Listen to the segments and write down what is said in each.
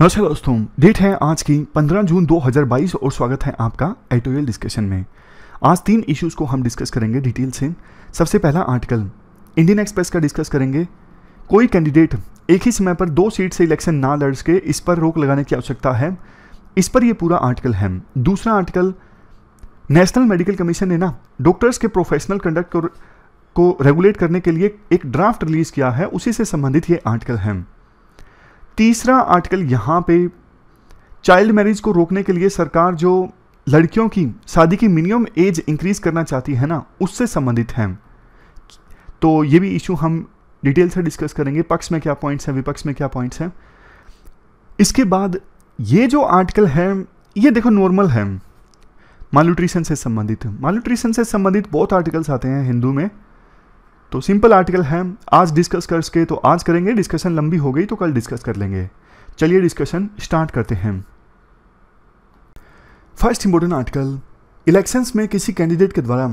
नमस्कार दोस्तों डेट है आज की 15 जून 2022 और स्वागत है आपका एडिटोरियल डिस्कशन में आज तीन इश्यूज को हम डिस्कस करेंगे डिटेल से सबसे पहला आर्टिकल इंडियन एक्सप्रेस का डिस्कस करेंगे कोई कैंडिडेट एक ही समय पर दो सीट से इलेक्शन ना लड़ के इस पर रोक लगाने की आवश्यकता है इस पर यह पूरा आर्टिकल है दूसरा आर्टिकल नेशनल मेडिकल कमीशन ने ना डॉक्टर्स के प्रोफेशनल कंडक्ट को रेगुलेट करने के लिए एक ड्राफ्ट रिलीज किया है उसी से संबंधित ये आर्टिकल है तीसरा आर्टिकल यहाँ पे चाइल्ड मैरिज को रोकने के लिए सरकार जो लड़कियों की शादी की मिनिमम एज इंक्रीज करना चाहती है ना उससे संबंधित है तो ये भी इशू हम डिटेल से डिस्कस करेंगे पक्ष में क्या पॉइंट्स हैं विपक्ष में क्या पॉइंट्स हैं इसके बाद ये जो आर्टिकल है ये देखो नॉर्मल है मालूट्रीशन से संबंधित मालूट्रीशन से संबंधित बहुत आर्टिकल्स आते हैं हिंदू में तो सिंपल आर्टिकल है आज डिस्कस कर सके तो आज करेंगे डिस्कशन लंबी हो गई तो कल डिस्कस कर लेंगे चलिए डिस्कशन स्टार्ट करते हैं फर्स्ट इंपोर्टेंट आर्टिकल इलेक्शंस में किसी कैंडिडेट के द्वारा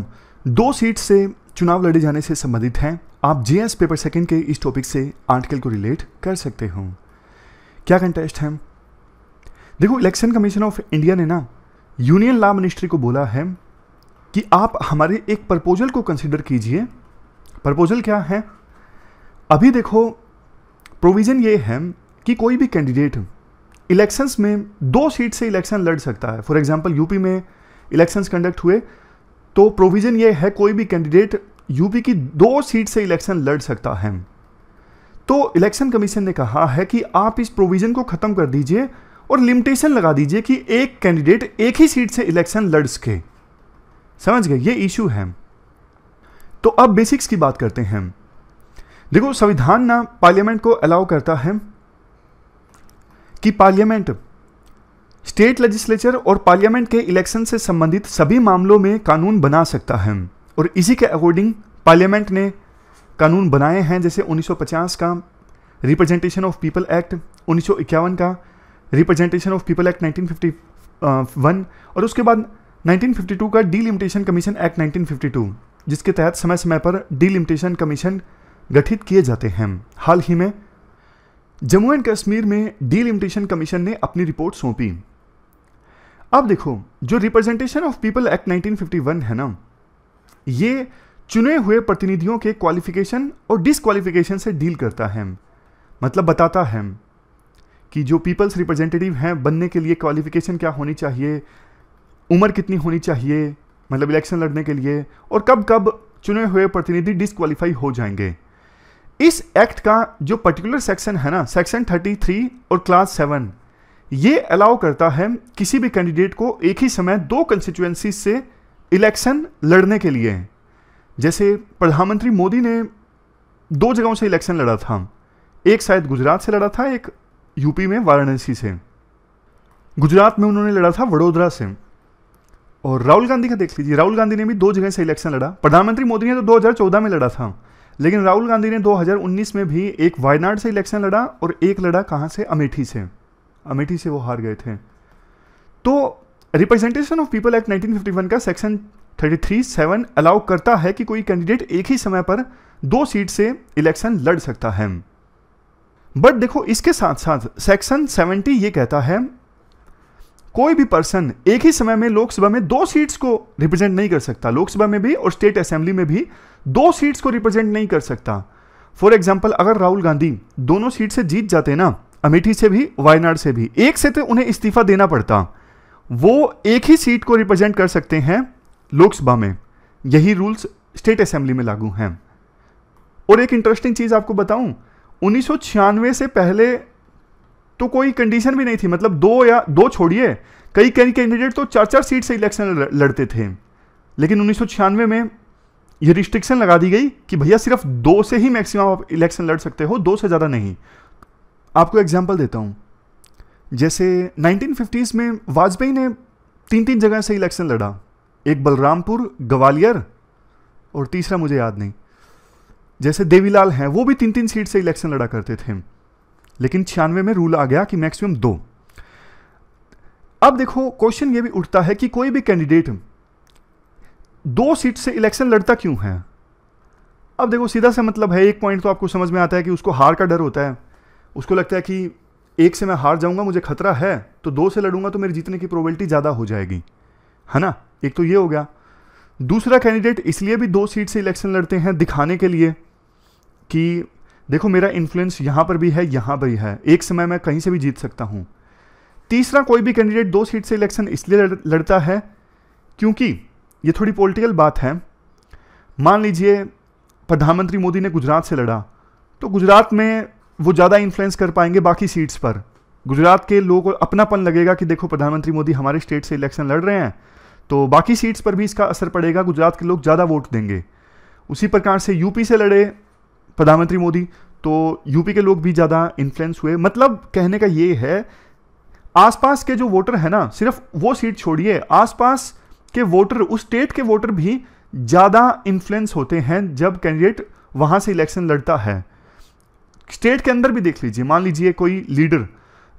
दो सीट से चुनाव लड़े जाने से संबंधित हैं आप जीएस पेपर सेकेंड के इस टॉपिक से आर्टिकल को रिलेट कर सकते हो क्या कंटेस्ट है देखो इलेक्शन कमीशन ऑफ इंडिया ने ना यूनियन लॉ मिनिस्ट्री को बोला है कि आप हमारे एक प्रपोजल को कंसिडर कीजिए प्रपोजल क्या है अभी देखो प्रोविज़न ये है कि कोई भी कैंडिडेट इलेक्शंस में दो सीट से इलेक्शन लड़ सकता है फॉर एग्जांपल यूपी में इलेक्शंस कंडक्ट हुए तो प्रोविज़न ये है कोई भी कैंडिडेट यूपी की दो सीट से इलेक्शन लड़ सकता है तो इलेक्शन कमीशन ने कहा है कि आप इस प्रोविज़न को ख़त्म कर दीजिए और लिमिटेशन लगा दीजिए कि एक कैंडिडेट एक ही सीट से इलेक्शन लड़ सके समझ गए ये इशू है तो अब बेसिक्स की बात करते हैं देखो संविधान ना पार्लियामेंट को अलाउ करता है कि पार्लियामेंट स्टेट लेजिस्लेचर और पार्लियामेंट के इलेक्शन से संबंधित सभी मामलों में कानून बना सकता है और इसी के अकॉर्डिंग पार्लियामेंट ने कानून बनाए हैं जैसे 1950 का रिप्रेजेंटेशन ऑफ पीपल एक्ट 1951 का रिप्रेजेंटेशन ऑफ पीपल एक्ट 1951 और उसके बाद 1952 का डीलिमिटेशन कमीशन एक्ट 1952 जिसके तहत समय समय पर डिलिमिटेशन कमीशन गठित किए जाते हैं हाल ही में जम्मू एंड कश्मीर में डिलिमिटेशन कमीशन ने अपनी रिपोर्ट सौंपी अब देखो जो रिप्रेजेंटेशन ऑफ पीपल एक्ट 1951 है ना ये चुने हुए प्रतिनिधियों के क्वालिफिकेशन और डिसक्वालिफिकेशन से डील करता है मतलब बताता है कि जो पीपल्स रिप्रेजेंटेटिव हैं बनने के लिए क्वालिफिकेशन क्या होनी चाहिए उम्र कितनी होनी चाहिए मतलब इलेक्शन लड़ने के लिए और कब कब चुने हुए प्रतिनिधि डिसक्वालीफाई हो जाएंगे इस एक्ट का जो पर्टिकुलर सेक्शन है ना सेक्शन 33 और क्लास सेवन ये अलाउ करता है किसी भी कैंडिडेट को एक ही समय दो कंस्टिट्यूएंसी से इलेक्शन लड़ने के लिए जैसे प्रधानमंत्री मोदी ने दो जगहों से इलेक्शन लड़ा था एक शायद गुजरात से लड़ा था एक यूपी में वाराणसी से गुजरात में उन्होंने लड़ा था वडोदरा से और राहुल गांधी का देख लीजिए राहुल गांधी ने भी दो जगह से इलेक्शन लड़ा प्रधानमंत्री मोदी ने तो 2014 में लड़ा था लेकिन राहुल गांधी ने 2019 में भी एक वायनाड से इलेक्शन लड़ा और एक लड़ा कहाँ से अमेठी से अमेठी से वो हार गए थे तो representation of people act nineteen का सेक्शन थ्री सेवन अलाउ करता है कि कोई कैंडिडेट एक ही समय पर दो सीट से इलेक्शन लड़ सकता है बट देखो इसके साथ साथ सेक्शन 70 ये कहता है कोई भी पर्सन एक ही समय में लोकसभा में दो सीट्स को रिप्रेजेंट नहीं कर सकता लोकसभा में भी और स्टेट असेंबली में भी दो सीट्स को रिप्रेजेंट नहीं कर सकता फॉर एग्जाम्पल अगर राहुल गांधी दोनों सीट से जीत जाते ना अमेठी से भी वायनाड से भी एक से तो उन्हें इस्तीफा देना पड़ता वो एक ही सीट को रिप्रेजेंट कर सकते हैं लोकसभा में यही रूल्स स्टेट असेंबली में लागू हैं और एक इंटरेस्टिंग चीज़ आपको बताऊं उन्नीस से पहले तो कोई कंडीशन भी नहीं थी मतलब दो या दो छोड़िए कई कई कैंडिडेट तो चार चार सीट से इलेक्शन लड़ते थे लेकिन उन्नीस में ये रिस्ट्रिक्शन लगा दी गई कि भैया सिर्फ दो से ही मैक्सिमम आप इलेक्शन लड़ सकते हो दो से ज़्यादा नहीं आपको एग्जाम्पल देता हूँ जैसे नाइनटीन में वाजपेयी ने तीन तीन जगह से इलेक्शन लड़ा एक बलरामपुर ग्वालियर और तीसरा मुझे याद नहीं जैसे देवीलाल हैं वो भी तीन तीन सीट से इलेक्शन लड़ा करते थे लेकिन छियानवे में रूल आ गया कि मैक्सिमम दो अब देखो क्वेश्चन ये भी उठता है कि कोई भी कैंडिडेट दो सीट से इलेक्शन लड़ता क्यों है अब देखो सीधा सा मतलब है एक पॉइंट तो आपको समझ में आता है कि उसको हार का डर होता है उसको लगता है कि एक से मैं हार जाऊंगा मुझे खतरा है तो दो से लड़ूंगा तो मेरे जीतने की प्रोबेबिलिटी ज़्यादा हो जाएगी है ना एक तो ये हो गया दूसरा कैंडिडेट इसलिए भी दो सीट से इलेक्शन लड़ते हैं दिखाने के लिए कि देखो मेरा इन्फ्लुएंस यहाँ पर भी है यहाँ पर भी है एक समय मैं कहीं से भी जीत सकता हूँ तीसरा कोई भी कैंडिडेट दो सीट से इलेक्शन इसलिए लड़ता है क्योंकि ये थोड़ी पॉलिटिकल बात है मान लीजिए प्रधानमंत्री मोदी ने गुजरात से लड़ा तो गुजरात में वो ज़्यादा इन्फ्लुएंस कर पाएंगे बाकी सीट्स पर गुजरात के लोगों को अपनापन लगेगा कि देखो प्रधानमंत्री मोदी हमारे स्टेट से इलेक्शन लड़ रहे हैं तो बाकी सीट्स पर भी इसका असर पड़ेगा गुजरात के लोग ज़्यादा वोट देंगे उसी प्रकार से यूपी से लड़े प्रधानमंत्री मोदी तो यूपी के लोग भी ज़्यादा इन्फ्लुएंस हुए मतलब कहने का ये है आसपास के जो वोटर है ना सिर्फ वो सीट छोड़िए आसपास के वोटर उस स्टेट के वोटर भी ज़्यादा इन्फ्लुएंस होते हैं जब कैंडिडेट वहाँ से इलेक्शन लड़ता है स्टेट के अंदर भी देख लीजिए मान लीजिए कोई लीडर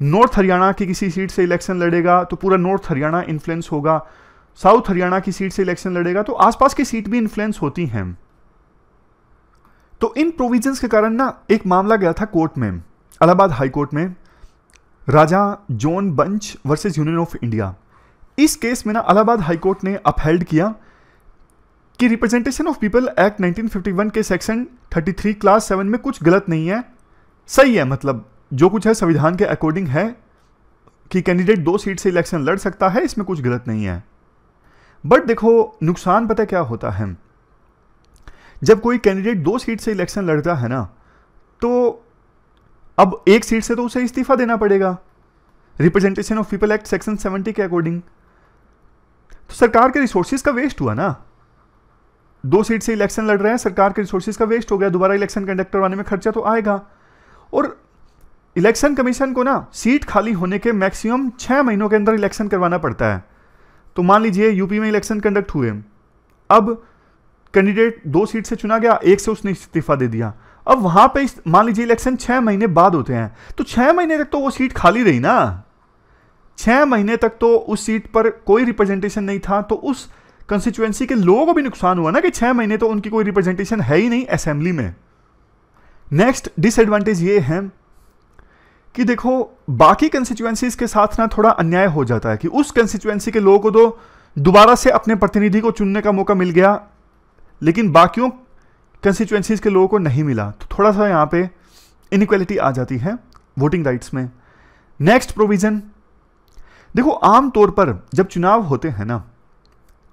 नॉर्थ हरियाणा की किसी सीट से इलेक्शन लड़ेगा तो पूरा नॉर्थ हरियाणा इन्फ्लुएंस होगा साउथ हरियाणा की सीट से इलेक्शन लड़ेगा तो आसपास की सीट भी इन्फ्लुएंस होती हैं तो इन प्रोविजंस के कारण ना एक मामला गया था कोर्ट में अलाहाबाद हाई कोर्ट में Raja John Bunch versus Union of India इस केस में ना अलाहाबाद हाई कोर्ट ने अपहेल्ड किया कि रिप्रेजेंटेशन ऑफ पीपल एक्ट 1951 के सेक्शन 33 क्लास 7 में कुछ गलत नहीं है सही है मतलब जो कुछ है संविधान के अकॉर्डिंग है कि कैंडिडेट दो सीट से इलेक्शन लड़ सकता है इसमें कुछ गलत नहीं है बट देखो नुकसान पता क्या होता है जब कोई कैंडिडेट दो सीट से इलेक्शन लड़ता है ना तो अब एक सीट से तो उसे इस्तीफा देना पड़ेगा representation of people act section seventy के अकॉर्डिंग तो सरकार के रिसोर्सिस का वेस्ट हुआ ना दो सीट से इलेक्शन लड़ रहे हैं सरकार के रिसोर्सिस का वेस्ट हो गया दोबारा इलेक्शन कंडक्ट करवाने में खर्चा तो आएगा और इलेक्शन कमीशन को ना सीट खाली होने के मैक्सिमम छह महीनों के अंदर इलेक्शन करवाना पड़ता है तो मान लीजिए यूपी में इलेक्शन कंडक्ट हुए अब कैंडिडेट दो सीट से चुना गया एक से उसने इस्तीफा दे दिया अब वहां पे मान लीजिए इलेक्शन छह महीने बाद होते हैं तो छह महीने तक तो वो सीट खाली रही ना छह महीने तक तो उस सीट पर कोई रिप्रेजेंटेशन नहीं था तो उस कंस्टिट्यूएंसी के लोगों को भी नुकसान हुआ ना कि छह महीने तो उनकी कोई रिप्रेजेंटेशन है ही नहीं असेंबली में नेक्स्ट डिसएडवांटेज ये है कि देखो बाकी कंस्टिट्यूएंसीज के साथ ना थोड़ा अन्याय हो जाता है कि उस कंस्टिट्यूएंसी के लोगों को तो दोबारा से अपने प्रतिनिधि को चुनने का मौका मिल गया लेकिन बाकियों कंस्टिट्युएंसीज के लोगों को नहीं मिला तो थोड़ा सा यहाँ पे इनक्वालिटी आ जाती है वोटिंग राइट्स में नेक्स्ट प्रोविज़न देखो आमतौर पर जब चुनाव होते हैं ना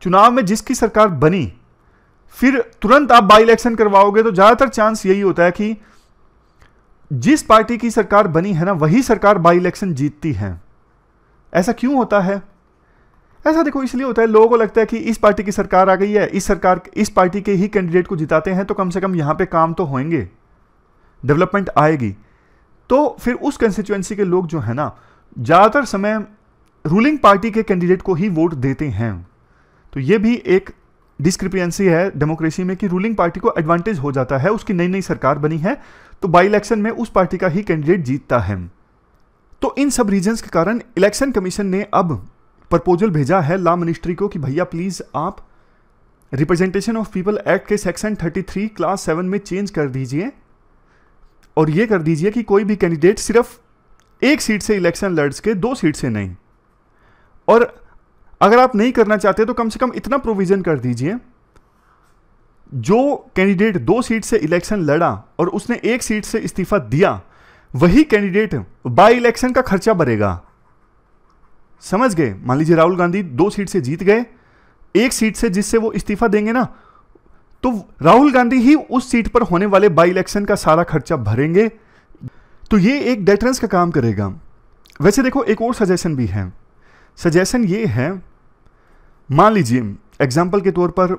चुनाव में जिसकी सरकार बनी फिर तुरंत आप बाई इलेक्शन करवाओगे तो ज़्यादातर चांस यही होता है कि जिस पार्टी की सरकार बनी है ना वही सरकार बाई इलेक्शन जीतती है ऐसा क्यों होता है ऐसा देखो इसलिए होता है लोगों को लगता है कि इस पार्टी की सरकार आ गई है इस सरकार इस पार्टी के ही कैंडिडेट को जिताते हैं तो कम से कम यहाँ पे काम तो होंगे डेवलपमेंट आएगी तो फिर उस कंस्टिट्यूएंसी के लोग जो है ना ज़्यादातर समय रूलिंग पार्टी के कैंडिडेट को ही वोट देते हैं तो ये भी एक डिस्क्रिपियंसी है डेमोक्रेसी में कि रूलिंग पार्टी को एडवांटेज हो जाता है उसकी नई नई सरकार बनी है तो बाई इलेक्शन में उस पार्टी का ही कैंडिडेट जीतता है तो इन सब रीजंस के कारण इलेक्शन कमीशन ने अब प्रपोजल भेजा है लॉ मिनिस्ट्री को कि भैया प्लीज़ आप रिप्रेजेंटेशन ऑफ पीपल एक्ट के सेक्शन 33 क्लास सेवन में चेंज कर दीजिए और यह कर दीजिए कि कोई भी कैंडिडेट सिर्फ एक सीट से इलेक्शन लड़ सके दो सीट से नहीं और अगर आप नहीं करना चाहते तो कम से कम इतना प्रोविज़न कर दीजिए जो कैंडिडेट दो सीट से इलेक्शन लड़ा और उसने एक सीट से इस्तीफा दिया वही कैंडिडेट बाई इलेक्शन का खर्चा भरेगा समझ गए मान लीजिए राहुल गांधी दो सीट से जीत गए एक सीट से जिससे वो इस्तीफा देंगे ना तो राहुल गांधी ही उस सीट पर होने वाले बाई इलेक्शन का सारा खर्चा भरेंगे तो ये एक डेटरेंस का काम करेगा वैसे देखो एक और सजेशन भी है सजेशन ये है मान लीजिए एग्जाम्पल के तौर पर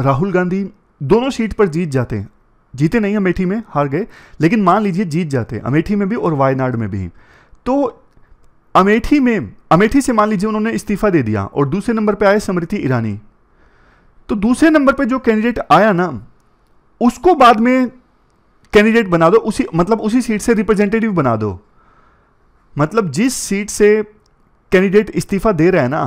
राहुल गांधी दोनों सीट पर जीत जाते जीते नहीं अमेठी में हार गए लेकिन मान लीजिए जीत जाते अमेठी में भी और वायनाड में भी तो अमेठी में अमेठी से मान लीजिए उन्होंने इस्तीफा दे दिया और दूसरे नंबर पे आए स्मृति ईरानी तो दूसरे नंबर पे जो कैंडिडेट आया ना उसको बाद में कैंडिडेट बना दो उसी मतलब उसी सीट से रिप्रेजेंटेटिव बना दो मतलब जिस सीट से कैंडिडेट इस्तीफा दे रहे हैं ना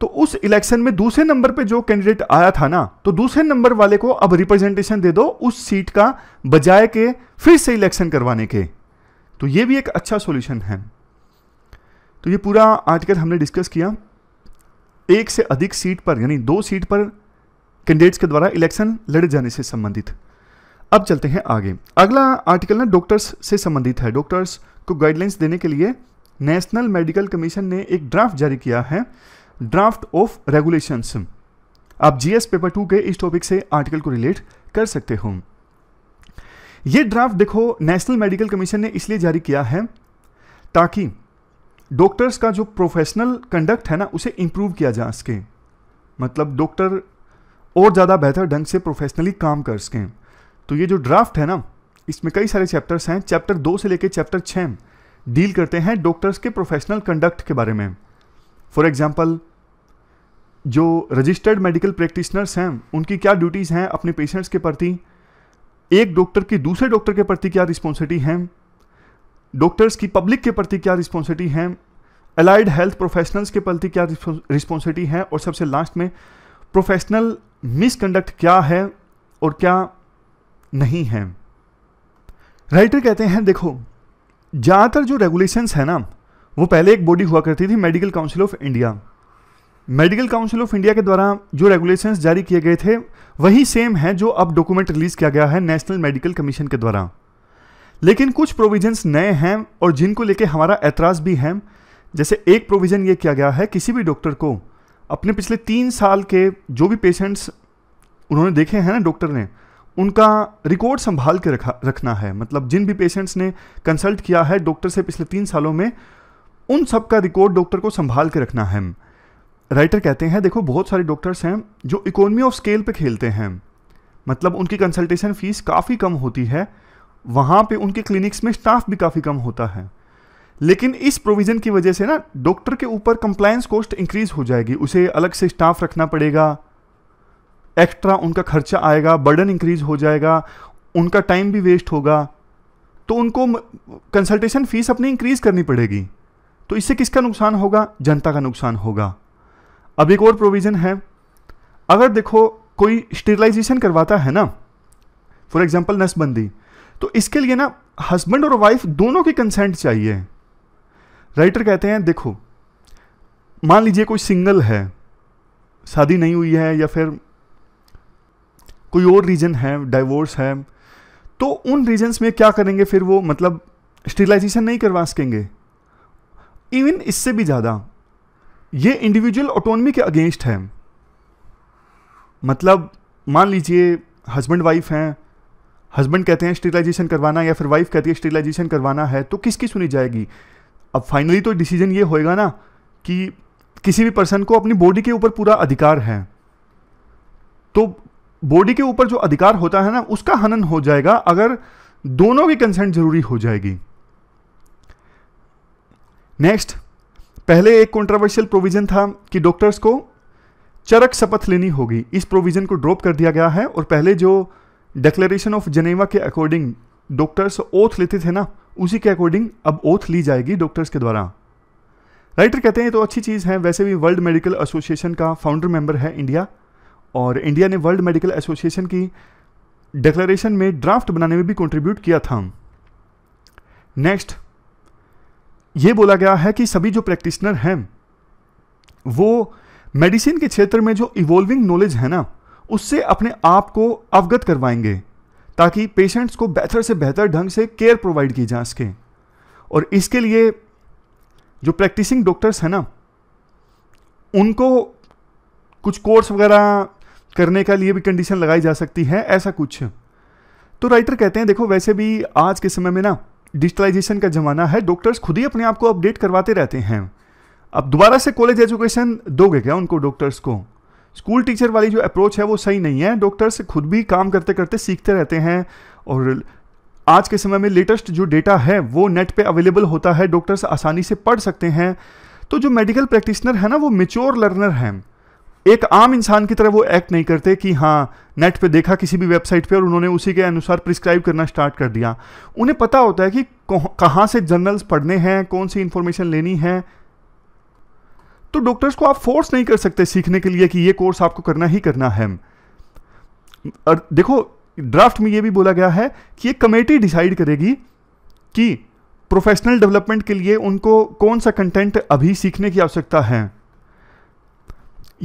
तो उस इलेक्शन में दूसरे नंबर पे जो कैंडिडेट आया था ना तो दूसरे नंबर वाले को अब रिप्रेजेंटेशन दे दो उस सीट का बजाय के फिर से इलेक्शन करवाने के तो ये भी एक अच्छा सॉल्यूशन है तो ये पूरा आर्टिकल हमने डिस्कस किया एक से अधिक सीट पर यानी दो सीट पर कैंडिडेट्स के द्वारा इलेक्शन लड़े जाने से संबंधित अब चलते हैं आगे अगला आर्टिकल ना डॉक्टर्स से संबंधित है डॉक्टर्स को गाइडलाइंस देने के लिए नेशनल मेडिकल कमीशन ने एक ड्राफ्ट जारी किया है ड्राफ्ट ऑफ रेगुलेशंस आप जीएस पेपर टू के इस टॉपिक से आर्टिकल को रिलेट कर सकते हो यह ड्राफ्ट देखो नेशनल मेडिकल कमीशन ने इसलिए जारी किया है ताकि डॉक्टर्स का जो प्रोफेशनल कंडक्ट है ना उसे इम्प्रूव किया जा सके मतलब डॉक्टर और ज़्यादा बेहतर ढंग से प्रोफेशनली काम कर सकें तो ये जो ड्राफ्ट है ना इसमें कई सारे चैप्टर्स हैं चैप्टर दो से लेकर चैप्टर छः डील करते हैं डॉक्टर्स के प्रोफेशनल कंडक्ट के बारे में फॉर एग्ज़ाम्पल जो रजिस्टर्ड मेडिकल प्रैक्टिशनर्स हैं उनकी क्या ड्यूटीज़ हैं अपने पेशेंट्स के प्रति एक डॉक्टर की दूसरे डॉक्टर के प्रति क्या रिस्पॉन्सिबिलिटी हैं डॉक्टर्स की पब्लिक के प्रति क्या रिस्पॉन्सिबिलिटी हैं अलाइड हेल्थ प्रोफेशनल्स के प्रति क्या रिस्पॉन्सिबिलिटी है और सबसे लास्ट में प्रोफेशनल मिसकंडक्ट क्या है और क्या नहीं है राइटर कहते हैं देखो ज़्यादातर जो रेगुलेशंस है ना वो पहले एक बॉडी हुआ करती थी medical council of India medical council of India के द्वारा जो रेगुलेशंस जारी किए गए थे वही सेम है जो अब डॉक्यूमेंट रिलीज़ किया गया है नेशनल मेडिकल कमीशन के द्वारा लेकिन कुछ प्रोविजंस नए हैं और जिनको लेके हमारा एतराज़ भी है जैसे एक प्रोविज़न ये किया गया है किसी भी डॉक्टर को अपने पिछले तीन साल के जो भी पेशेंट्स उन्होंने देखे हैं ना डॉक्टर ने उनका रिकॉर्ड संभाल के रखा रखना है मतलब जिन भी पेशेंट्स ने कंसल्ट किया है डॉक्टर से पिछले तीन सालों में उन सब का रिकॉर्ड डॉक्टर को संभाल के रखना है राइटर कहते हैं देखो बहुत सारे डॉक्टर्स हैं जो इकोनॉमी ऑफ स्केल पे खेलते हैं मतलब उनकी कंसल्टेशन फ़ीस काफ़ी कम होती है वहाँ पे उनके क्लिनिक्स में स्टाफ भी काफ़ी कम होता है लेकिन इस प्रोविज़न की वजह से ना डॉक्टर के ऊपर कंप्लायंस कॉस्ट इंक्रीज हो जाएगी उसे अलग से स्टाफ रखना पड़ेगा एक्स्ट्रा उनका खर्चा आएगा बर्डन इंक्रीज हो जाएगा उनका टाइम भी वेस्ट होगा तो उनको कंसल्टेशन फ़ीस अपनी इंक्रीज़ करनी पड़ेगी तो इससे किसका नुकसान होगा जनता का नुकसान होगा अब एक और प्रोविज़न है अगर देखो कोई स्टेरिलाइजेशन करवाता है ना फॉर एग्ज़ाम्पल नसबंदी तो इसके लिए ना हस्बैंड और वाइफ दोनों की कंसेंट चाहिए राइटर कहते हैं देखो मान लीजिए कोई सिंगल है शादी नहीं हुई है या फिर कोई और रीज़न है डाइवोर्स है तो उन रीजन्स में क्या करेंगे फिर वो मतलब स्टिलाइजेशन नहीं करवा सकेंगे इवन इससे भी ज़्यादा ये इंडिविजुअल ऑटोनमी के अगेंस्ट है मतलब मान लीजिए हस्बैंड वाइफ हैं हस्बैंड कहते हैं स्टिलाइजेशन करवाना या फिर वाइफ कहती है स्टिलाइजेशन करवाना है तो किसकी सुनी जाएगी अब फाइनली तो डिसीजन ये होएगा ना कि किसी भी पर्सन को अपनी बॉडी के ऊपर पूरा अधिकार है तो बॉडी के ऊपर जो अधिकार होता है ना उसका हनन हो जाएगा अगर दोनों की कंसेंट जरूरी हो जाएगी नेक्स्ट पहले एक कंट्रोवर्शियल प्रोविज़न था कि डॉक्टर्स को चरक शपथ लेनी होगी इस प्रोविज़न को ड्रॉप कर दिया गया है और पहले जो डिक्लेरेशन ऑफ जनेवा के अकॉर्डिंग डॉक्टर्स ओथ लेते थे ना उसी के अकॉर्डिंग अब ओथ ली जाएगी डॉक्टर्स के द्वारा राइटर कहते हैं तो अच्छी चीज़ है वैसे भी वर्ल्ड मेडिकल एसोसिएशन का फाउंडर मेंबर है इंडिया और इंडिया ने वर्ल्ड मेडिकल एसोसिएशन की डिक्लेरेशन में ड्राफ्ट बनाने में भी कंट्रीब्यूट किया था नेक्स्ट ये बोला गया है कि सभी जो प्रैक्टिशनर हैं वो मेडिसिन के क्षेत्र में जो इवोल्विंग नॉलेज है ना उससे अपने आप को अवगत करवाएंगे ताकि पेशेंट्स को बेहतर से बेहतर ढंग से केयर प्रोवाइड की जा सके और इसके लिए जो प्रैक्टिसिंग डॉक्टर्स हैं ना उनको कुछ कोर्स वगैरह करने का लिए भी कंडीशन लगाई जा सकती है ऐसा कुछ तो राइटर कहते हैं देखो वैसे भी आज के समय में ना डिजिटलाइजेशन का ज़माना है डॉक्टर्स खुद ही अपने आप को अपडेट करवाते रहते हैं अब दोबारा से कॉलेज एजुकेशन दोगे क्या उनको डॉक्टर्स को स्कूल टीचर वाली जो अप्रोच है वो सही नहीं है डॉक्टर्स खुद भी काम करते करते सीखते रहते हैं और आज के समय में लेटेस्ट जो डेटा है वो नेट पे अवेलेबल होता है डॉक्टर्स आसानी से पढ़ सकते हैं तो जो मेडिकल प्रैक्टिशनर है ना वो मेच्योर लर्नर हैं एक आम इंसान की तरह वो एक्ट नहीं करते कि हाँ नेट पे देखा किसी भी वेबसाइट पे और उन्होंने उसी के अनुसार प्रिस्क्राइब करना स्टार्ट कर दिया उन्हें पता होता है कि कहाँ से जर्नल्स पढ़ने हैं कौन सी इन्फॉर्मेशन लेनी है तो डॉक्टर्स को आप फोर्स नहीं कर सकते सीखने के लिए कि ये कोर्स आपको करना ही करना है और देखो ड्राफ्ट में ये भी बोला गया है कि एक कमेटी डिसाइड करेगी कि प्रोफेशनल डेवलपमेंट के लिए उनको कौन सा कंटेंट अभी सीखने की आवश्यकता है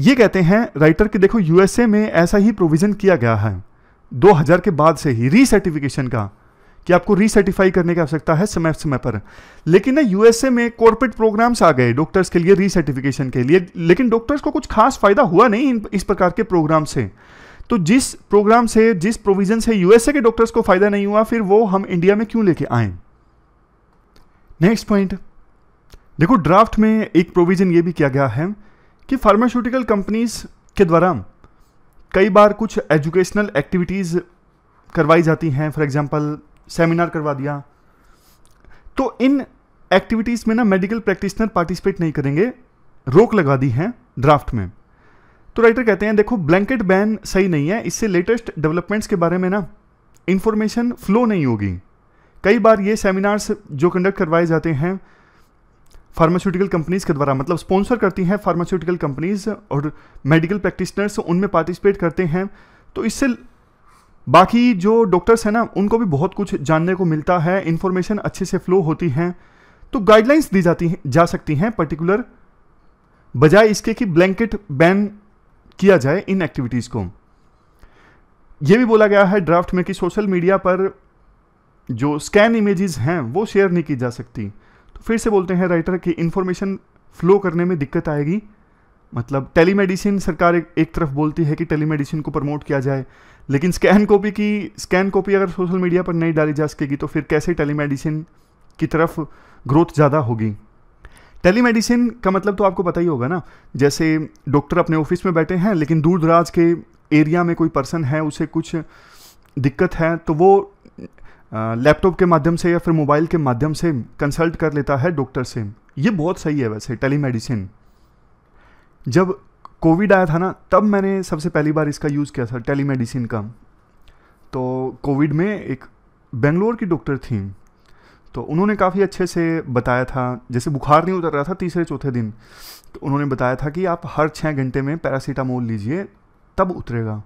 ये कहते हैं राइटर कि देखो यूएसए में ऐसा ही प्रोविज़न किया गया है 2000 के बाद से ही रीसर्टिफिकेशन का कि आपको रीसर्टिफाई करने की आवश्यकता है समय समय पर लेकिन ना यूएसए में कॉर्पोरेट प्रोग्राम्स आ गए डॉक्टर्स के लिए रीसर्टिफिकेशन के लिए लेकिन डॉक्टर्स को कुछ खास फायदा हुआ नहीं इस प्रकार के प्रोग्राम से तो जिस प्रोग्राम से जिस प्रोविजन से यूएसए के डॉक्टर्स को फायदा नहीं हुआ फिर वो हम इंडिया में क्यों लेके आए नेक्स्ट पॉइंट देखो ड्राफ्ट में एक प्रोविजन ये भी किया गया है कि फार्मास्यूटिकल कंपनीज के द्वारा कई बार कुछ एजुकेशनल एक्टिविटीज़ करवाई जाती हैं फॉर एग्जांपल सेमिनार करवा दिया तो इन एक्टिविटीज़ में ना मेडिकल प्रैक्टिशनर पार्टिसिपेट नहीं करेंगे रोक लगा दी है ड्राफ्ट में तो राइटर कहते हैं देखो ब्लैंकेट बैन सही नहीं है इससे लेटेस्ट डेवलपमेंट्स के बारे में ना इंफॉर्मेशन फ्लो नहीं होगी कई बार ये सेमिनार्स जो कंडक्ट करवाए जाते हैं फार्मास्यूटिकल कंपनीज के द्वारा मतलब स्पॉन्सर करती हैं फार्मास्यूटिकल कंपनीज और मेडिकल प्रैक्टिशनर्स उनमें पार्टिसिपेट करते हैं तो इससे बाकी जो डॉक्टर्स हैं ना उनको भी बहुत कुछ जानने को मिलता है इन्फॉर्मेशन अच्छे से फ्लो होती हैं तो गाइडलाइंस दी जाती हैं जा सकती हैं पर्टिकुलर बजाय इसके कि ब्लैंकेट बैन किया जाए इन एक्टिविटीज़ को यह भी बोला गया है ड्राफ्ट में कि सोशल मीडिया पर जो स्कैन इमेजेस हैं वो शेयर नहीं की जा सकती तो फिर से बोलते हैं राइटर कि इन्फॉर्मेशन फ्लो करने में दिक्कत आएगी मतलब टेलीमेडिसिन सरकार एक, एक तरफ बोलती है कि टेलीमेडिसिन को प्रमोट किया जाए लेकिन स्कैन कॉपी की स्कैन कॉपी अगर सोशल मीडिया पर नहीं डाली जा सकेगी तो फिर कैसे टेलीमेडिसिन की तरफ ग्रोथ ज़्यादा होगी टेलीमेडिसिन का मतलब तो आपको पता ही होगा ना जैसे डॉक्टर अपने ऑफिस में बैठे हैं लेकिन दूर दराज के एरिया में कोई पर्सन है उसे कुछ दिक्कत है तो वो लैपटॉप के माध्यम से या फिर मोबाइल के माध्यम से कंसल्ट कर लेता है डॉक्टर से ये बहुत सही है वैसे टेलीमेडिसिन जब कोविड आया था ना तब मैंने सबसे पहली बार इसका यूज़ किया था टेलीमेडिसिन का तो कोविड में एक बेंगलोर की डॉक्टर थी तो उन्होंने काफ़ी अच्छे से बताया था जैसे बुखार नहीं उतर रहा था तीसरे चौथे दिन तो उन्होंने बताया था कि आप हर छः घंटे में पैरासीटामोल लीजिए तब उतरेगा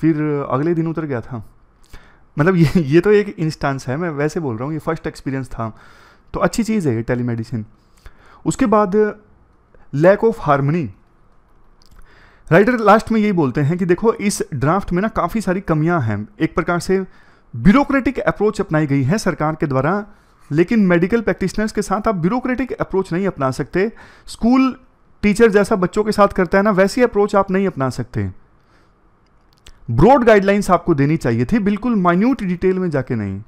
फिर अगले दिन उतर गया था मतलब ये ये तो एक इंस्टांस है मैं वैसे बोल रहा हूँ ये फर्स्ट एक्सपीरियंस था तो अच्छी चीज़ है ये टेलीमेडिसिन उसके बाद lack of harmony writer last में यही बोलते हैं कि देखो इस ड्राफ्ट में ना काफ़ी सारी कमियां हैं एक प्रकार से ब्यूरोक्रेटिक अप्रोच अपनाई गई है सरकार के द्वारा लेकिन मेडिकल प्रैक्टिशनर्स के साथ आप ब्यूरोक्रेटिक अप्रोच नहीं अपना सकते स्कूल टीचर जैसा बच्चों के साथ करता है ना वैसी अप्रोच आप नहीं अपना सकते ब्रॉड गाइडलाइंस आपको देनी चाहिए थी बिल्कुल माइन्यूट डिटेल में जाके नहीं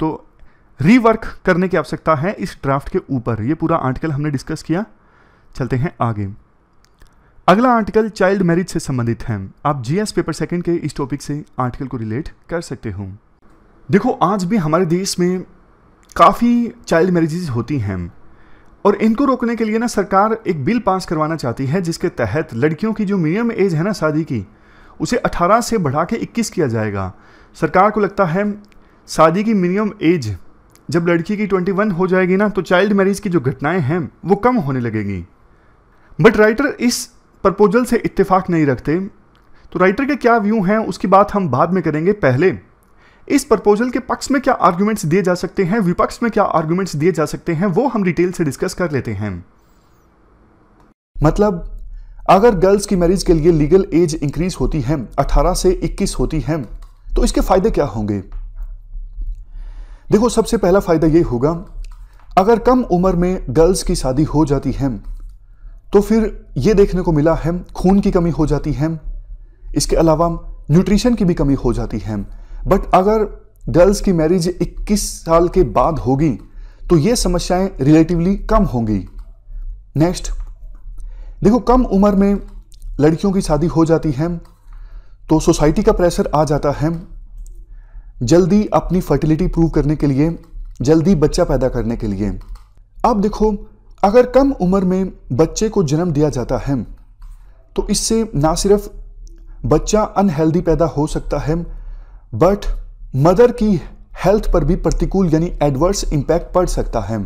तो रीवर्क करने की आवश्यकता है इस ड्राफ्ट के ऊपर ये पूरा आर्टिकल हमने डिस्कस किया चलते हैं आगे अगला आर्टिकल चाइल्ड मैरिज से संबंधित है आप जीएस पेपर सेकंड के इस टॉपिक से आर्टिकल को रिलेट कर सकते हो देखो आज भी हमारे देश में काफ़ी चाइल्ड मैरिजेज होती हैं और इनको रोकने के लिए ना सरकार एक बिल पास करवाना चाहती है जिसके तहत लड़कियों की जो मिनिमम एज है ना शादी की उसे 18 से बढ़ा के 21 किया जाएगा सरकार को लगता है शादी की मिनिमम एज जब लड़की की 21 हो जाएगी ना तो चाइल्ड मैरिज की जो घटनाएं हैं वो कम होने लगेंगी बट राइटर इस प्रपोजल से इत्तेफाक नहीं रखते तो राइटर के क्या व्यू हैं उसकी बात हम बाद में करेंगे पहले इस प्रपोजल के पक्ष में क्या आर्ग्यूमेंट्स दिए जा सकते हैं विपक्ष में क्या आर्ग्यूमेंट्स दिए जा सकते हैं वो हम डिटेल से डिस्कस कर लेते हैं मतलब अगर गर्ल्स की मैरिज के लिए लीगल एज इंक्रीज होती है 18 से 21 होती है तो इसके फायदे क्या होंगे देखो सबसे पहला फायदा ये होगा अगर कम उम्र में गर्ल्स की शादी हो जाती है तो फिर ये देखने को मिला है खून की कमी हो जाती है इसके अलावा न्यूट्रिशन की भी कमी हो जाती है बट अगर गर्ल्स की मैरिज 21 साल के बाद होगी तो ये समस्याएं रिलेटिवली कम होंगी नेक्स्ट देखो कम उम्र में लड़कियों की शादी हो जाती है तो सोसाइटी का प्रेशर आ जाता है जल्दी अपनी फर्टिलिटी प्रूव करने के लिए जल्दी बच्चा पैदा करने के लिए अब देखो अगर कम उम्र में बच्चे को जन्म दिया जाता है तो इससे ना सिर्फ बच्चा अनहेल्दी पैदा हो सकता है बट मदर की हेल्थ पर भी प्रतिकूल यानी एडवर्स इम्पैक्ट पड़ सकता है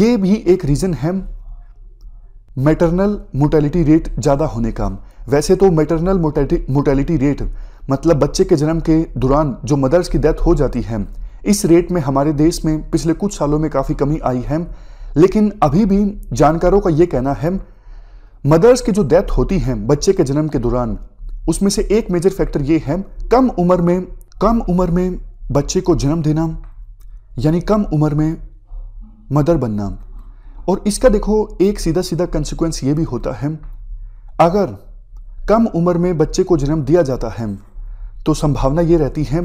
ये भी एक रीज़न है मेटरनल मोटेलिटी रेट ज़्यादा होने का वैसे तो मेटरनल मोटेलिटी रेट मतलब बच्चे के जन्म के दौरान जो मदर्स की डेथ हो जाती है इस रेट में हमारे देश में पिछले कुछ सालों में काफ़ी कमी आई है लेकिन अभी भी जानकारों का ये कहना है मदर्स की जो डेथ होती है बच्चे के जन्म के दौरान उसमें से एक मेजर फैक्टर ये है कम उम्र में कम उम्र में बच्चे को जन्म देना यानी कम उम्र में मदर बनना और इसका देखो एक सीधा सीधा कंसिक्वेंस ये भी होता है अगर कम उम्र में बच्चे को जन्म दिया जाता है तो संभावना ये रहती है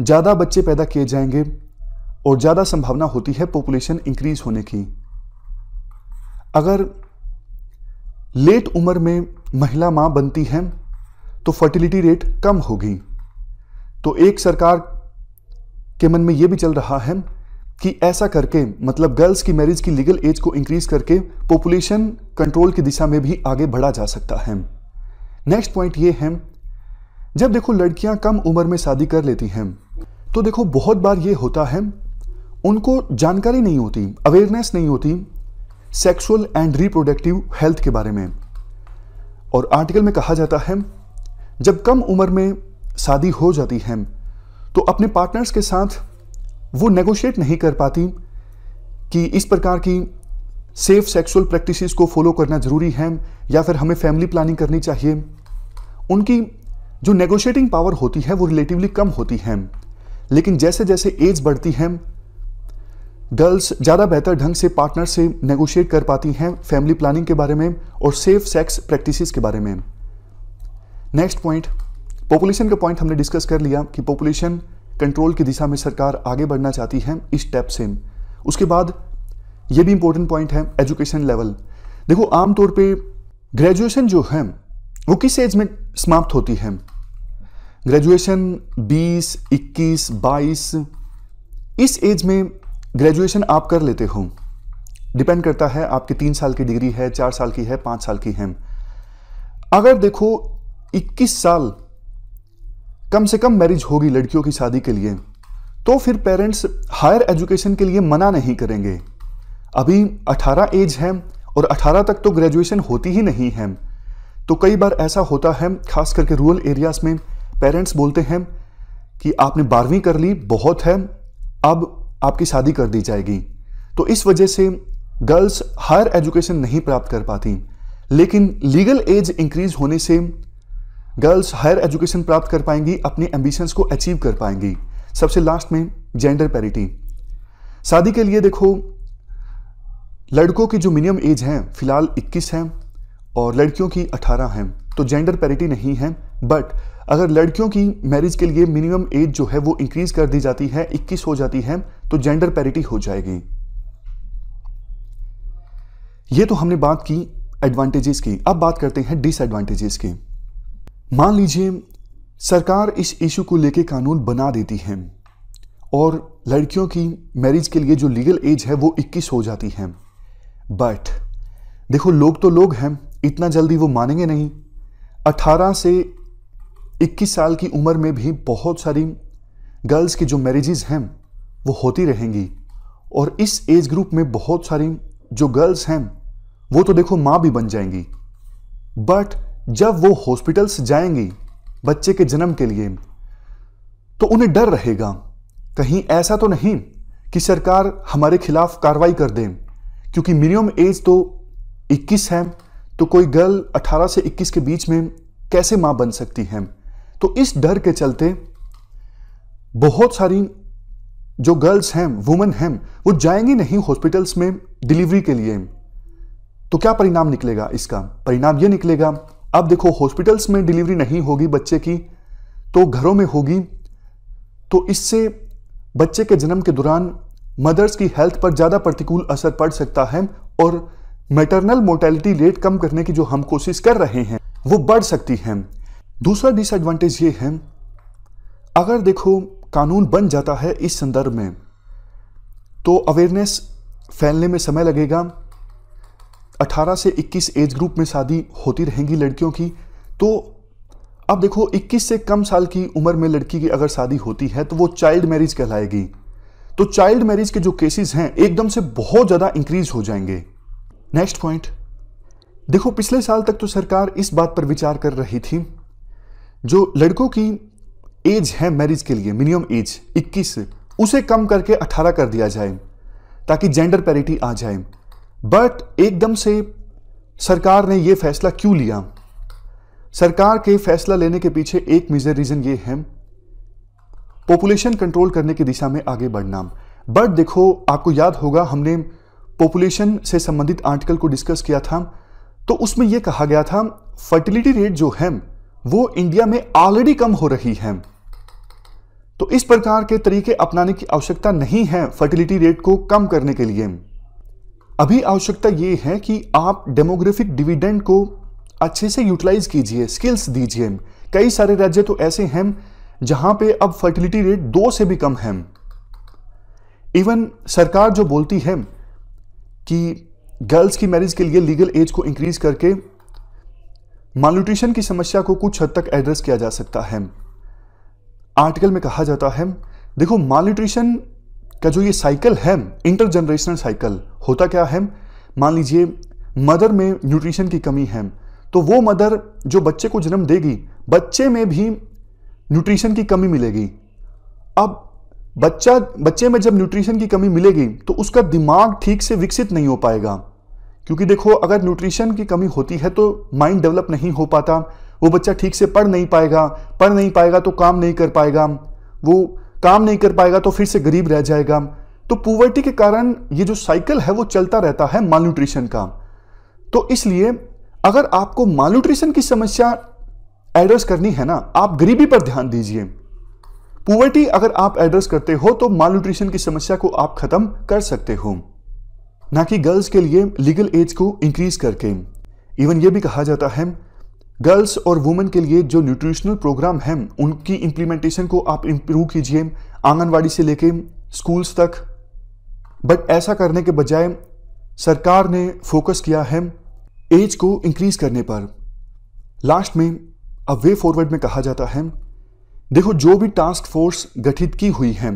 ज़्यादा बच्चे पैदा किए जाएंगे और ज़्यादा संभावना होती है पॉपुलेशन इंक्रीज होने की अगर लेट उम्र में महिला माँ बनती हैं तो फर्टिलिटी रेट कम होगी तो एक सरकार के मन में ये भी चल रहा है कि ऐसा करके मतलब गर्ल्स की मैरिज की लीगल एज को इंक्रीज करके पॉपुलेशन कंट्रोल की दिशा में भी आगे बढ़ा जा सकता है नेक्स्ट पॉइंट ये है जब देखो लड़कियां कम उम्र में शादी कर लेती हैं तो देखो बहुत बार ये होता है उनको जानकारी नहीं होती अवेयरनेस नहीं होती सेक्सुअल एंड रिप्रोडक्टिव हेल्थ के बारे में और आर्टिकल में कहा जाता है जब कम उम्र में शादी हो जाती है तो अपने पार्टनर्स के साथ वो नेगोशिएट नहीं कर पाती कि इस प्रकार की सेफ सेक्सुअल प्रैक्टिसेस को फॉलो करना ज़रूरी है या फिर हमें फैमिली प्लानिंग करनी चाहिए उनकी जो नेगोशिएटिंग पावर होती है वो रिलेटिवली कम होती है लेकिन जैसे जैसे एज बढ़ती है गर्ल्स ज़्यादा बेहतर ढंग से पार्टनर से नेगोशिएट कर पाती हैं फैमिली प्लानिंग के बारे में और सेफ सेक्स प्रैक्टिसेस के बारे में नेक्स्ट पॉइंट पॉपुलेशन का पॉइंट हमने डिस्कस कर लिया कि पॉपुलेशन कंट्रोल की दिशा में सरकार आगे बढ़ना चाहती है इस स्टेप से उसके बाद ये भी इंपॉर्टेंट पॉइंट है एजुकेशन लेवल देखो आमतौर पर ग्रेजुएशन जो है वो किस एज में समाप्त होती है ग्रेजुएशन 20, 21, 22 इस एज में ग्रेजुएशन आप कर लेते हो डिपेंड करता है आपकी तीन साल की डिग्री है चार साल की है पाँच साल की है अगर देखो 21 साल कम से कम मैरिज होगी लड़कियों की शादी के लिए तो फिर पेरेंट्स हायर एजुकेशन के लिए मना नहीं करेंगे अभी 18 एज है और 18 तक तो ग्रेजुएशन होती ही नहीं है तो कई बार ऐसा होता है खास करके रूरल एरियाज़ में पेरेंट्स बोलते हैं कि आपने बारहवीं कर ली बहुत है अब आपकी शादी कर दी जाएगी तो इस वजह से गर्ल्स हायर एजुकेशन नहीं प्राप्त कर पाती लेकिन लीगल एज इंक्रीज होने से गर्ल्स हायर एजुकेशन प्राप्त कर पाएंगी अपने एम्बिशंस को अचीव कर पाएंगी सबसे लास्ट में जेंडर पैरिटी शादी के लिए देखो लड़कों की जो मिनिमम एज है फिलहाल 21 है और लड़कियों की 18 है तो जेंडर पैरिटी नहीं है बट अगर लड़कियों की मैरिज के लिए मिनिमम एज जो है वो इंक्रीज कर दी जाती है 21 हो जाती है तो जेंडर पैरिटी हो जाएगी ये तो हमने बात की एडवांटेजेस की अब बात करते हैं डिसएडवांटेजेस की मान लीजिए सरकार इस इशू को लेकर कानून बना देती है और लड़कियों की मैरिज के लिए जो लीगल एज है वो 21 हो जाती है बट देखो लोग तो लोग हैं इतना जल्दी वो मानेंगे नहीं 18 से 21 साल की उम्र में भी बहुत सारी गर्ल्स की जो मैरिजेज हैं वो होती रहेंगी और इस एज ग्रुप में बहुत सारी जो गर्ल्स हैं वो तो देखो माँ भी बन जाएंगी बट जब वो हॉस्पिटल्स जाएंगी बच्चे के जन्म के लिए तो उन्हें डर रहेगा कहीं ऐसा तो नहीं कि सरकार हमारे खिलाफ कार्रवाई कर दे क्योंकि मिनिमम एज तो 21 है तो कोई गर्ल 18 से 21 के बीच में कैसे माँ बन सकती है तो इस डर के चलते बहुत सारी जो गर्ल्स हैं वुमेन हैं वो जाएंगी नहीं हॉस्पिटल्स में डिलीवरी के लिए तो क्या परिणाम निकलेगा इसका परिणाम ये निकलेगा अब देखो हॉस्पिटल्स में डिलीवरी नहीं होगी बच्चे की तो घरों में होगी तो इससे बच्चे के जन्म के दौरान मदर्स की हेल्थ पर ज़्यादा प्रतिकूल असर पड़ सकता है और मेटरनल मोर्टेलिटी रेट कम करने की जो हम कोशिश कर रहे हैं वो बढ़ सकती है दूसरा डिसएडवांटेज ये है अगर देखो कानून बन जाता है इस संदर्भ में तो अवेयरनेस फैलने में समय लगेगा 18 से 21 एज ग्रुप में शादी होती रहेंगी लड़कियों की तो अब देखो 21 से कम साल की उम्र में लड़की की अगर शादी होती है तो वो चाइल्ड मैरिज कहलाएगी तो चाइल्ड मैरिज के जो केसेस हैं एकदम से बहुत ज़्यादा इंक्रीज हो जाएंगे नेक्स्ट पॉइंट देखो पिछले साल तक तो सरकार इस बात पर विचार कर रही थी जो लड़कों की एज है मैरिज के लिए मिनिमम एज 21 उसे कम करके 18 कर दिया जाए ताकि जेंडर पैरिटी आ जाए बट एकदम से सरकार ने ये फैसला क्यों लिया सरकार के फैसला लेने के पीछे एक मेजर रीज़न ये है पॉपुलेशन कंट्रोल करने की दिशा में आगे बढ़ना बट देखो आपको याद होगा हमने पॉपुलेशन से संबंधित आर्टिकल को डिस्कस किया था तो उसमें यह कहा गया था फर्टिलिटी रेट जो है वो इंडिया में ऑलरेडी कम हो रही है तो इस प्रकार के तरीके अपनाने की आवश्यकता नहीं है फर्टिलिटी रेट को कम करने के लिए अभी आवश्यकता यह है कि आप डेमोग्राफिक डिविडेंड को अच्छे से यूटिलाइज कीजिए स्किल्स दीजिए कई सारे राज्य तो ऐसे हैं जहां पे अब फर्टिलिटी रेट दो से भी कम है इवन सरकार जो बोलती है कि गर्ल्स की मैरिज के लिए लीगल एज को इंक्रीज करके मालूट्रिशन की समस्या को कुछ हद तक एड्रेस किया जा सकता है आर्टिकल में कहा जाता है देखो मालन्यूट्रिशन का जो ये साइकिल है इंटर जनरेशनल साइकिल होता क्या है मान लीजिए मदर में न्यूट्रिशन की कमी है तो वो मदर जो बच्चे को जन्म देगी बच्चे में भी न्यूट्रिशन की कमी मिलेगी अब बच्चा बच्चे में जब न्यूट्रिशन की कमी मिलेगी तो उसका दिमाग ठीक से विकसित नहीं हो पाएगा क्योंकि देखो अगर न्यूट्रिशन की कमी होती है तो माइंड डेवलप नहीं हो पाता वो बच्चा ठीक से पढ़ नहीं पाएगा पढ़ नहीं पाएगा तो काम नहीं कर पाएगा वो काम नहीं कर पाएगा तो फिर से गरीब रह जाएगा तो पुवर्टी के कारण ये जो साइकिल है वो चलता रहता है माल न्यूट्रिशन का तो इसलिए अगर आपको माल न्यूट्रिशन की समस्या एड्रेस करनी है ना आप गरीबी पर ध्यान दीजिए पुवर्टी अगर आप एड्रेस करते हो तो माल न्यूट्रिशन की समस्या को आप खत्म कर सकते हो ना कि गर्ल्स के लिए लीगल एज को इंक्रीज करके इवन ये भी कहा जाता है गर्ल्स और वुमेन के लिए जो न्यूट्रिशनल प्रोग्राम है उनकी इम्प्लीमेंटेशन को आप इम्प्रूव कीजिए आंगनवाड़ी से लेके स्कूल्स तक बट ऐसा करने के बजाय सरकार ने फोकस किया है एज को इंक्रीज करने पर लास्ट में अब वे फॉरवर्ड में कहा जाता है देखो जो भी टास्क फोर्स गठित की हुई है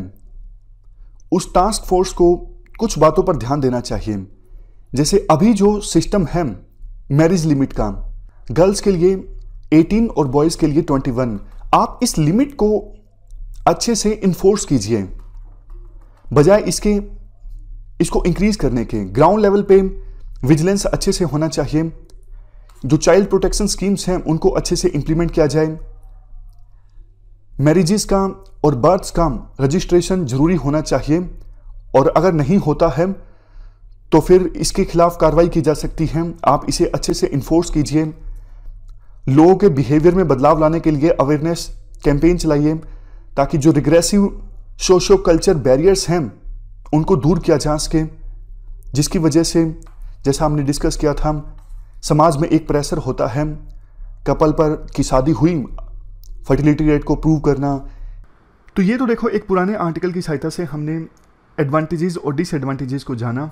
उस टास्क फोर्स को कुछ बातों पर ध्यान देना चाहिए जैसे अभी जो सिस्टम है मैरिज लिमिट का गर्ल्स के लिए 18 और बॉयज़ के लिए 21 आप इस लिमिट को अच्छे से इन्फोर्स कीजिए बजाय इसके इसको इंक्रीज करने के ग्राउंड लेवल पे विजिलेंस अच्छे से होना चाहिए जो चाइल्ड प्रोटेक्शन स्कीम्स हैं उनको अच्छे से इंप्लीमेंट किया जाए मैरिजेस का और बर्थ्स का रजिस्ट्रेशन जरूरी होना चाहिए और अगर नहीं होता है तो फिर इसके खिलाफ कार्रवाई की जा सकती है आप इसे अच्छे से इन्फोर्स कीजिए लोगों के बिहेवियर में बदलाव लाने के लिए अवेयरनेस कैंपेन चलाइए ताकि जो रिग्रेसिव सोशो कल्चर बैरियर्स हैं उनको दूर किया जा सके जिसकी वजह से जैसा हमने डिस्कस किया था समाज में एक प्रेशर होता है कपल पर की शादी हुई फर्टिलिटी रेट को प्रूव करना तो ये तो देखो एक पुराने आर्टिकल की सहायता से हमने एडवांटेजेस और डिसएडवांटेजेस को जाना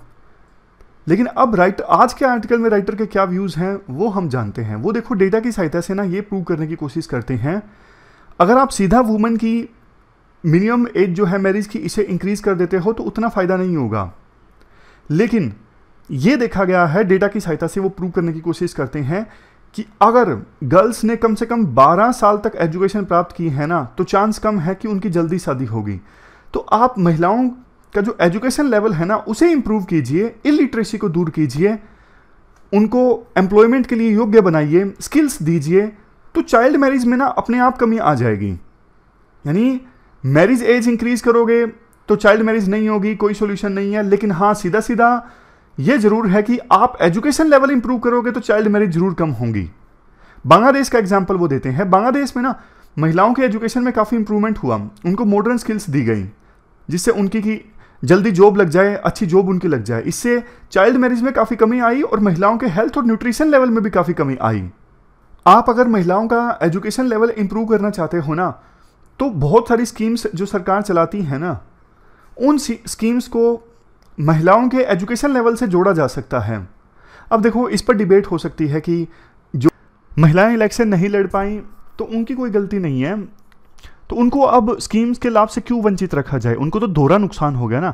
लेकिन अब राइट आज के आर्टिकल में राइटर के क्या व्यूज़ हैं वो हम जानते हैं वो देखो डेटा की सहायता से ना ये प्रूव करने की कोशिश करते हैं अगर आप सीधा वुमेन की मिनिमम एज जो है मैरिज की इसे इंक्रीज़ कर देते हो तो उतना फ़ायदा नहीं होगा लेकिन ये देखा गया है डेटा की सहायता से वो प्रूव करने की कोशिश करते हैं कि अगर गर्ल्स ने कम से कम 12 साल तक एजुकेशन प्राप्त की है ना तो चांस कम है कि उनकी जल्दी शादी होगी तो आप महिलाओं का जो एजुकेशन लेवल है ना उसे इम्प्रूव कीजिए इलिटरेसी को दूर कीजिए उनको एम्प्लॉयमेंट के लिए योग्य बनाइए स्किल्स दीजिए तो चाइल्ड मैरिज में ना अपने आप कमी आ जाएगी यानी मैरिज एज इंक्रीज करोगे तो चाइल्ड मैरिज नहीं होगी कोई सोल्यूशन नहीं है लेकिन हाँ सीधा सीधा ये जरूर है कि आप एजुकेशन लेवल इंप्रूव करोगे तो चाइल्ड मैरिज जरूर कम होंगी बांग्लादेश का एग्जाम्पल वो देते हैं बांग्लादेश में ना महिलाओं के एजुकेशन में काफ़ी इंप्रूवमेंट हुआ उनको मॉडर्न स्किल्स दी गई जिससे उनकी की जल्दी जॉब लग जाए अच्छी जॉब उनकी लग जाए इससे चाइल्ड मैरिज में काफ़ी कमी आई और महिलाओं के हेल्थ और न्यूट्रिशन लेवल में भी काफ़ी कमी आई आप अगर महिलाओं का एजुकेशन लेवल इम्प्रूव करना चाहते हो ना तो बहुत सारी स्कीम्स जो सरकार चलाती है ना उन स्कीम्स को महिलाओं के एजुकेशन लेवल से जोड़ा जा सकता है अब देखो इस पर डिबेट हो सकती है कि जो महिलाएं इलेक्शन नहीं लड़ पाई तो उनकी कोई गलती नहीं है तो उनको अब स्कीम्स के लाभ से क्यों वंचित रखा जाए उनको तो दोहरा नुकसान हो गया ना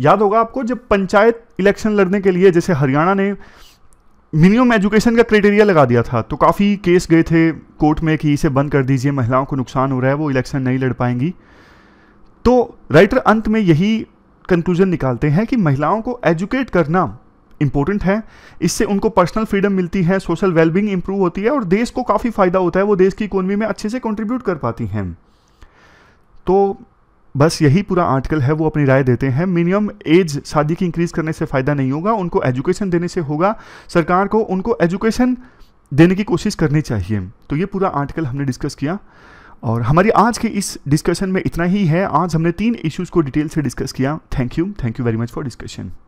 याद होगा आपको जब पंचायत इलेक्शन लड़ने के लिए जैसे हरियाणा ने मिनिमम एजुकेशन का क्राइटेरिया लगा दिया था तो काफ़ी केस गए थे कोर्ट में कि इसे बंद कर दीजिए महिलाओं को नुकसान हो रहा है वो इलेक्शन नहीं लड़ पाएंगी तो राइटर अंत में यही कंक्लूजन निकालते हैं कि महिलाओं को एजुकेट करना इंपॉर्टेंट है इससे उनको पर्सनल फ्रीडम मिलती है सोशल वेलबींग इंप्रूव होती है और देश को काफ़ी फायदा होता है वो देश की इकोनमी में अच्छे से कॉन्ट्रीब्यूट कर पाती हैं तो बस यही पूरा आर्टिकल है वो अपनी राय देते हैं मिनिमम एज शादी की इंक्रीज़ करने से फ़ायदा नहीं होगा उनको एजुकेशन देने से होगा सरकार को उनको एजुकेशन देने की कोशिश करनी चाहिए तो ये पूरा आर्टिकल हमने डिस्कस किया और हमारी आज के इस डिस्कशन में इतना ही है आज हमने तीन इश्यूज़ को डिटेल से डिस्कस किया thank you thank you very much for discussion